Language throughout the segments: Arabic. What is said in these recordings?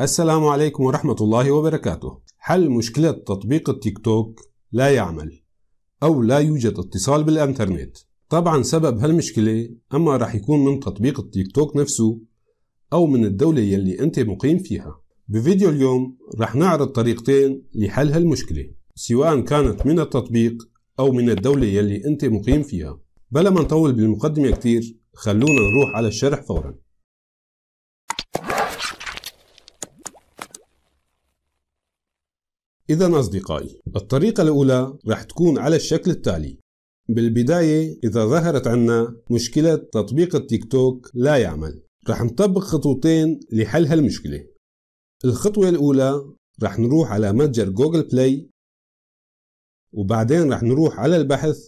السلام عليكم ورحمة الله وبركاته حل مشكلة تطبيق التيك توك لا يعمل أو لا يوجد اتصال بالإنترنت طبعا سبب هالمشكلة أما راح يكون من تطبيق التيك توك نفسه أو من الدولة يلي أنت مقيم فيها بفيديو اليوم راح نعرض طريقتين لحل هالمشكلة سواء كانت من التطبيق أو من الدولة يلي أنت مقيم فيها بلا ما نطول بالمقدمة كتير خلونا نروح على الشرح فوراً إذا أصدقائي الطريقة الأولى راح تكون على الشكل التالي بالبداية إذا ظهرت عنا مشكلة تطبيق التيك توك لا يعمل راح نطبق خطوتين لحل هالمشكلة الخطوة الأولى راح نروح على متجر جوجل بلاي وبعدين راح نروح على البحث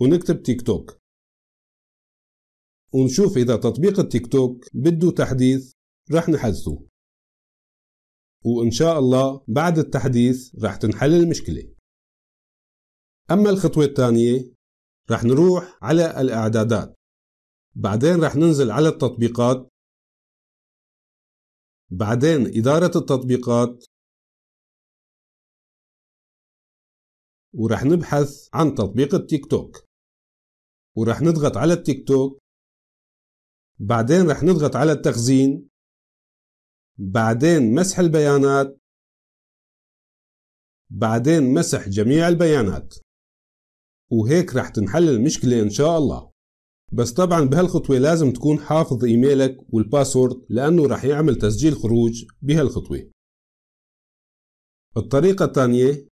ونكتب تيك توك ونشوف إذا تطبيق التيك توك بده تحديث راح نحذفه وإن شاء الله بعد التحديث رح تنحل المشكلة أما الخطوة الثانية رح نروح على الإعدادات بعدين رح ننزل على التطبيقات بعدين إدارة التطبيقات ورح نبحث عن تطبيق التيك توك ورح نضغط على التيك توك بعدين رح نضغط على التخزين بعدين مسح البيانات بعدين مسح جميع البيانات وهيك رح تنحل المشكلة إن شاء الله بس طبعا بهالخطوة لازم تكون حافظ إيميلك والباسورد لأنه رح يعمل تسجيل خروج بهالخطوة الطريقة الثانية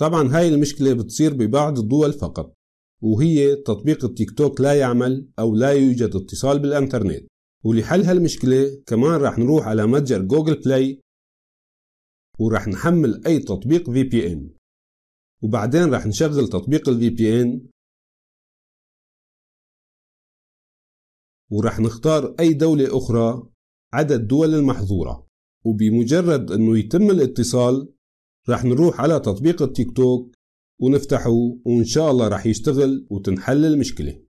طبعا هاي المشكلة بتصير ببعض الدول فقط وهي تطبيق التيك توك لا يعمل أو لا يوجد اتصال بالإنترنت ولحل هالمشكلة كمان رح نروح على متجر جوجل بلاي ورح نحمل أي تطبيق في بي إن وبعدين رح نشغل تطبيق الفي بي إن ورح نختار أي دولة أخرى عدا الدول المحظورة وبمجرد أنه يتم الاتصال رح نروح على تطبيق التيك توك ونفتحه وإن شاء الله رح يشتغل وتنحل المشكلة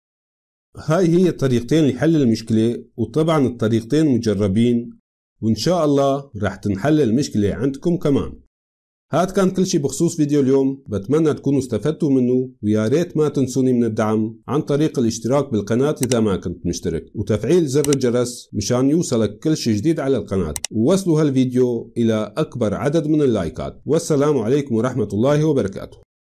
هاي هي طريقتين لحل المشكلة وطبعا الطريقتين مجربين وإن شاء الله رح تنحل المشكلة عندكم كمان هاد كان كل شي بخصوص فيديو اليوم بتمنى تكونوا استفدتوا منه ويا ريت ما تنسوني من الدعم عن طريق الاشتراك بالقناة إذا ما كنت مشترك وتفعيل زر الجرس مشان يوصلك كل شي جديد على القناة ووصلوا هالفيديو إلى أكبر عدد من اللايكات والسلام عليكم ورحمة الله وبركاته